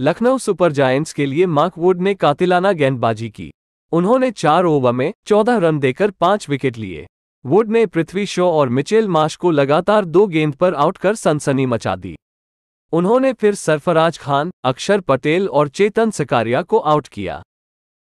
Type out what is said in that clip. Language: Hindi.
लखनऊ सुपर जायंट्स के लिए मार्कवुड ने कातिलाना गेंदबाजी की उन्होंने चार ओवर में चौदह रन देकर पांच विकेट लिए वुड ने पृथ्वी शॉ और मिचेल माश को लगातार दो गेंद पर आउट कर सनसनी मचा दी उन्होंने फिर सरफराज खान अक्षर पटेल और चेतन सकारिया को आउट किया